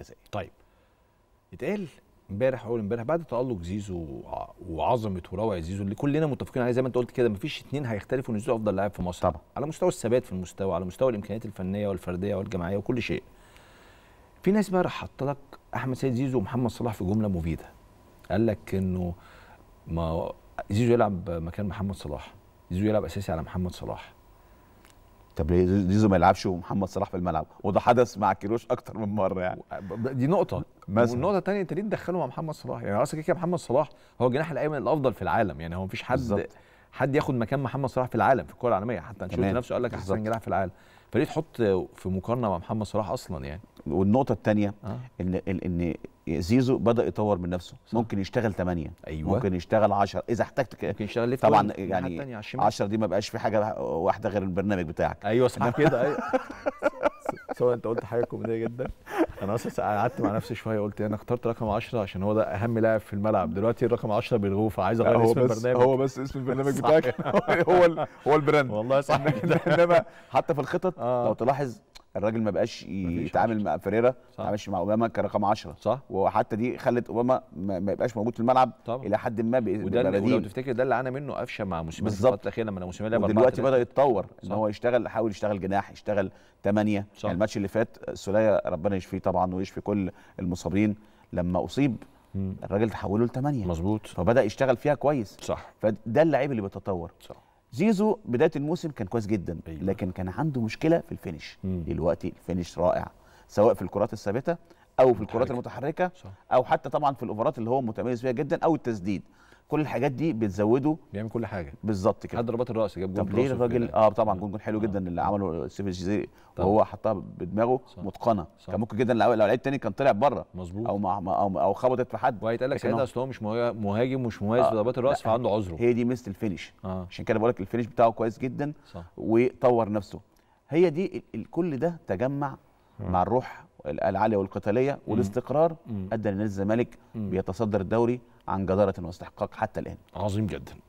الجزائر طيب اتقال امبارح اول امبارح بعد تالق زيزو وعظمه وروعه زيزو اللي كلنا متفقين عليه زي ما انت قلت كده مفيش اثنين هيختلفوا ان زيزو افضل لاعب في مصر طبعا على مستوى الثبات في المستوى على مستوى الامكانيات الفنيه والفرديه والجماعيه وكل شيء في ناس بقى حط لك احمد سيد زيزو ومحمد صلاح في جمله مفيده قال لك انه ما زيزو يلعب مكان محمد صلاح زيزو يلعب اساسي على محمد صلاح طب ليه زيزو ما يلعبش ومحمد صلاح في الملعب وده حدث مع كيروش اكتر من مره يعني دي نقطه مثلا والنقطه الثانيه انت ليه تدخله مع محمد صلاح يعني اصل كده محمد صلاح هو الجناح الايمن الافضل في العالم يعني هو مفيش حد بالزبط. حد ياخد مكان محمد صلاح في العالم في الكره العالميه حتى انشيلوتي نفسه قال لك احسن جناح في العالم فليه تحط في مقارنه مع محمد صلاح اصلا يعني والنقطه الثانيه آه. ان ان زيزو بدا يطور من نفسه صح. ممكن يشتغل 8 أيوة. ممكن يشتغل 10 اذا احتجت ممكن يشتغل طبعا يعني 10 دي ما بقاش في حاجه واحده غير البرنامج بتاعك ايوه صح كده ايوه سواء انت قلت حاجه كوميديه جدا انا اصلا قعدت مع نفسي شويه قلت انا اخترت رقم 10 عشان هو ده اهم لاعب في الملعب دلوقتي الرقم 10 بيلغوه فعايز اغير اسم بس البرنامج هو بس اسم البرنامج بتاعك هو هو البراند والله صح انما حتى في الخطط آه. لو تلاحظ الراجل ما بقاش يتعامل مع فيريرا ما بقاش مع اوباما كرقم 10 صح وحتى دي خلت اوباما ما يبقاش موجود في الملعب طبعا. الى حد ما وده لو تفتكر ده اللي عانى منه قفشه مع موسيماني بالظبط الاخير لما موسيماني لعب دلوقتي بدا يتطور ان هو يشتغل حاول يشتغل جناح يشتغل 8 يعني الماتش اللي فات سوليا ربنا يشفيه طبعا ويشفي كل المصابين لما اصيب الراجل تحوله ل 8 مظبوط فبدا يشتغل فيها كويس صح فده اللعيب اللي بيتطور صح زيزو بدايه الموسم كان كويس جدا أيوة. لكن كان عنده مشكله في الفينش مم. دلوقتي الفينش رائع سواء في الكرات الثابته او في الكرات المتحركه صح. او حتى طبعا في الاوفرات اللي هو متميز فيها جدا او التسديد كل الحاجات دي بتزوده بيعمل كل حاجه بالظبط كده حد ضربات الراس جاب جون طب ليه الراجل اه طبعا جون جون حلو آه. جدا اللي عمله سيف الجزيري وهو حطها بدماغه صح. متقنه صح. كان ممكن جدا لو لعيب تاني كان طلع بره مظبوط او او, أو خبطت في حد وهيتقال لك ساعتها اصل هو مش مهاجم ومش مميز آه. بضربات الراس فعنده عذره هي دي ميزه الفينش آه. عشان كده بقول لك الفينش بتاعه كويس جدا صح. وطور نفسه هي دي كل ده تجمع مع الروح العاليه والقتاليه والاستقرار ادى لنادي الزمالك بيتصدر الدوري عن جداره واستحقاق حتى الان. عظيم جدا.